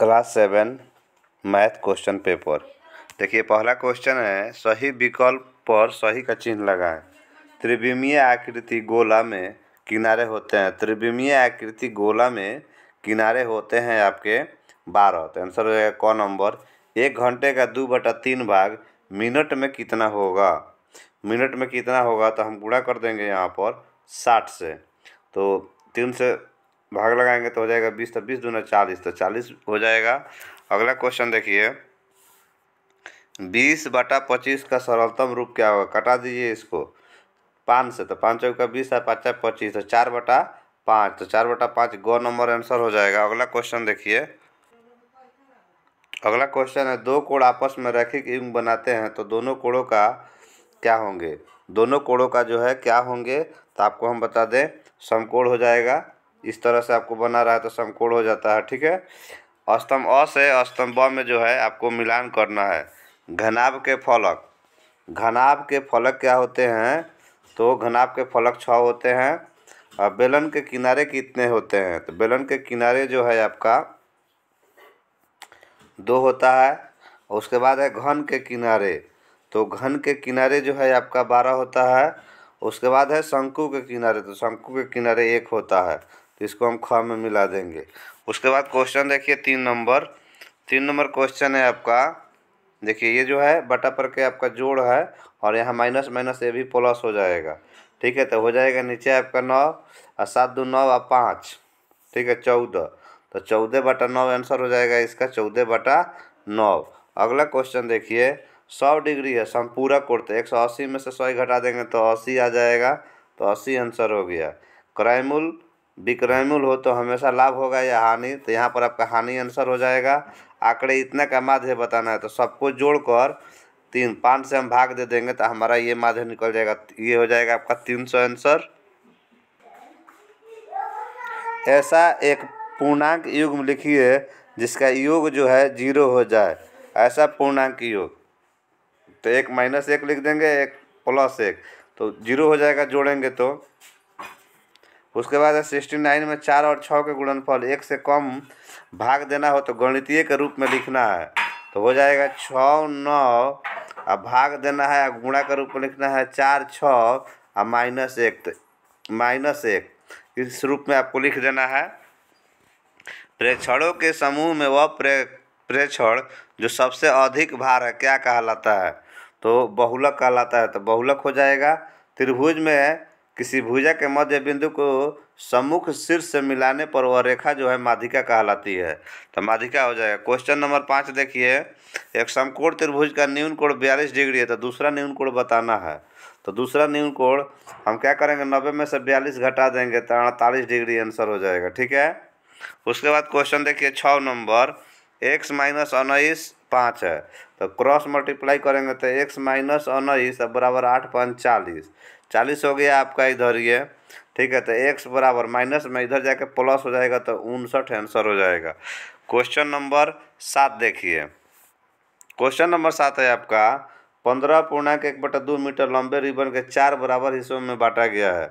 class seven math question paper देखिए पहला question है सही विकल्प पर सही का चिन्ह लगाएं त्रिविमीय आकृति गोला में किनारे होते हैं त्रिविमीय आकृति गोला में किनारे होते हैं आपके बारह तो आंसर हो जाएगा कौन नंबर एक घंटे का दो बटा तीन भाग मिनट में कितना होगा मिनट में कितना होगा तो हम पूरा कर देंगे यहाँ पर साठ से तो तीन से भाग लगाएंगे तो हो जाएगा बीस तो बीस दूना चालीस तो चालीस हो जाएगा अगला क्वेश्चन देखिए बीस बटा पच्चीस का सरलतम रूप क्या होगा कटा दीजिए इसको पाँच से तो पाँच का बीस है पाँच पच्चीस तो चार बटा पाँच तो चार बटा पाँच गो नंबर आंसर हो जाएगा अगला क्वेश्चन देखिए अगला क्वेश्चन है दो कोड़ आपस में रैखिक युग बनाते हैं तो दोनों कोड़ों का क्या होंगे दोनों कोड़ों का जो है क्या होंगे तो आपको हम बता दें समकोण हो जाएगा इस तरह से आपको बना रहा है तो समकोण हो जाता है ठीक है अस्तम अ से अस्तम ब में जो है आपको मिलान करना है घनाभ के फलक घनाभ के फलक क्या होते हैं तो घनाभ के फलक छः होते हैं और बेलन के किनारे कितने होते हैं तो बेलन के किनारे जो है आपका दो होता है और उसके बाद है घन के किनारे तो घन के किनारे जो है आपका बारह होता है उसके बाद है शंकु के किनारे तो शंकु के किनारे एक होता है इसको हम ख में मिला देंगे उसके बाद क्वेश्चन देखिए तीन नंबर तीन नंबर क्वेश्चन है आपका देखिए ये जो है बटा पर के आपका जोड़ है और यहाँ माइनस माइनस ये भी प्लस हो जाएगा ठीक है तो हो जाएगा नीचे आपका नौ और सात दो नौ और पाँच ठीक है चौदह तो चौदह बटा नौ आंसर हो जाएगा इसका चौदह बटा नौ अगला क्वेश्चन देखिए सौ डिग्री है पूरा कोर्ट एक सौ अस्सी में से सौ घटा देंगे तो अस्सी आ जाएगा तो अस्सी आंसर हो गया क्राइमुल विक्रयमूल हो तो हमेशा लाभ होगा या हानि तो यहाँ पर आपका हानि आंसर हो जाएगा आंकड़े इतने का माध्य बताना है तो सबको जोड़ कर तीन पाँच से हम भाग दे देंगे तो हमारा ये माध्य निकल जाएगा ये हो जाएगा आपका तीन सौ आंसर ऐसा एक पूर्णांक युग लिखिए जिसका योग जो है जीरो हो जाए ऐसा पूर्णांक योग तो एक माइनस एक लिख देंगे एक प्लस एक तो जीरो हो जाएगा जोड़ेंगे तो उसके बाद सिक्सटी नाइन में चार और छः के गुणनफल एक से कम भाग देना हो तो गणितीय के रूप में लिखना है तो हो जाएगा छ नौ अब भाग देना है गुणा के रूप में लिखना है चार छः और माइनस एक तो माइनस एक इस रूप में आपको लिख देना है प्रेक्षणों के समूह में वह प्रे प्रेक्षण जो सबसे अधिक भार है क्या कहलाता है तो बहुलक कहलाता है तो बहुलक हो जाएगा त्रिभुज में किसी भुजा के मध्य बिंदु को सम्मुख शीर्ष से मिलाने पर वह रेखा जो है माधिका कहलाती है तो माधिका हो जाएगा क्वेश्चन नंबर पाँच देखिए एक समकोण त्रिभुज का न्यून कोण बयालीस डिग्री है तो दूसरा न्यून कोण बताना है तो दूसरा न्यून कोण हम क्या करेंगे नब्बे में से बयालीस घटा देंगे तो अड़तालीस डिग्री आंसर हो जाएगा ठीक है उसके बाद क्वेश्चन देखिए छः नंबर एक्स माइनस उन्नीस पाँच है तो क्रॉस मल्टीप्लाई करेंगे तो एक्स माइनस उन्नीस तो बराबर आठ पंचालीस चालीस हो गया आपका इधर ये ठीक है तो एक्स बराबर माइनस में इधर जाके प्लस हो जाएगा तो उनसठ आंसर हो जाएगा क्वेश्चन नंबर सात देखिए क्वेश्चन नंबर सात है आपका पंद्रह पूर्णांक एक बटा दो मीटर लंबे रिबन के चार बराबर हिस्सों में बांटा गया है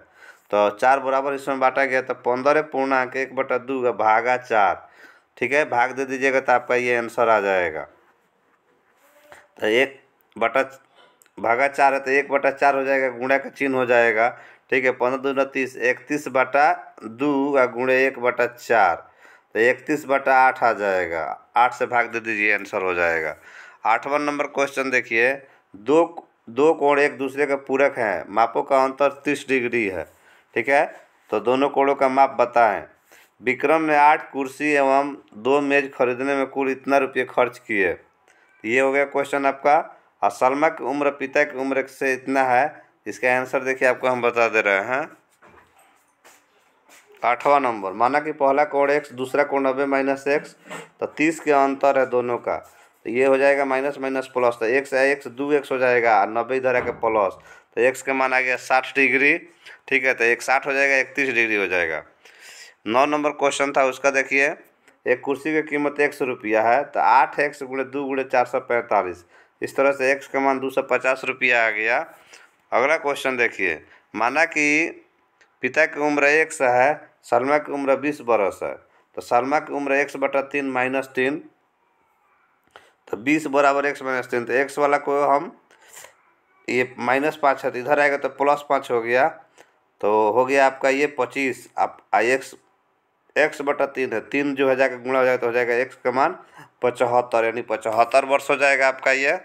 तो चार बराबर हिस्सों में बांटा गया तो पंद्रह पूर्णांक एक बटा दो का भागा चार ठीक है भाग दे दीजिएगा तो आपका ये आंसर आ जाएगा तो एक बटा भागा चार है तो एक बटा चार हो जाएगा गुणा का चिन्ह हो जाएगा ठीक है पंद्रह दो तीस इकतीस बटा दो और गुणे एक बटा चार तो इकतीस बटा आठ आ जाएगा आठ से भाग दे दीजिए आंसर हो जाएगा आठवां नंबर क्वेश्चन देखिए दो दो कोण एक दूसरे के पूरक हैं मापों का अंतर तीस डिग्री है ठीक है तो दोनों कोणों का माप बताएं विक्रम ने आठ कुर्सी एवं दो मेज खरीदने में कुल इतना रुपये खर्च किए ये हो गया क्वेश्चन आपका और हाँ, सलमा की उम्र पिता की उम्र से इतना है इसका आंसर देखिए आपको हम बता दे रहे हैं आठवां नंबर माना कि पहला कोण एक्स दूसरा कोण नब्बे माइनस एक्स तो तीस के अंतर है दोनों का तो ये हो जाएगा माइनस माइनस प्लस तो एक्स है एक्स दो एक्स हो जाएगा और नब्बे इधर है प्लस तो एक्स का माना गया साठ डिग्री ठीक है तो एक साठ हो जाएगा इकतीस डिग्री हो जाएगा नौ नंबर क्वेश्चन था उसका देखिए एक कुर्सी की कीमत एक सौ रुपया है तो आठ एक्स गुणे दो गुणे चार सौ पैंतालीस इस तरह से एक्स का मान दो सौ पचास रुपया आ गया अगला क्वेश्चन देखिए माना कि पिता की उम्र एक सौ है शर्मा की उम्र बीस बरस है तो शर्मा की उम्र एक्स बटा तीन माइनस तीन तो बीस बराबर एक्स माइनस तीन तो एक्स वाला को हम ये माइनस पाँच है तो इधर आएगा तो प्लस पाँच हो गया तो हो गया आपका ये पच्चीस आप आई एक्स एक्स बटा तीन है तीन जो है जाकर गुणा हो जाएगा तो हो जाएगा एक्स का मान पचहत्तर यानी पचहत्तर वर्ष हो जाएगा आपका ये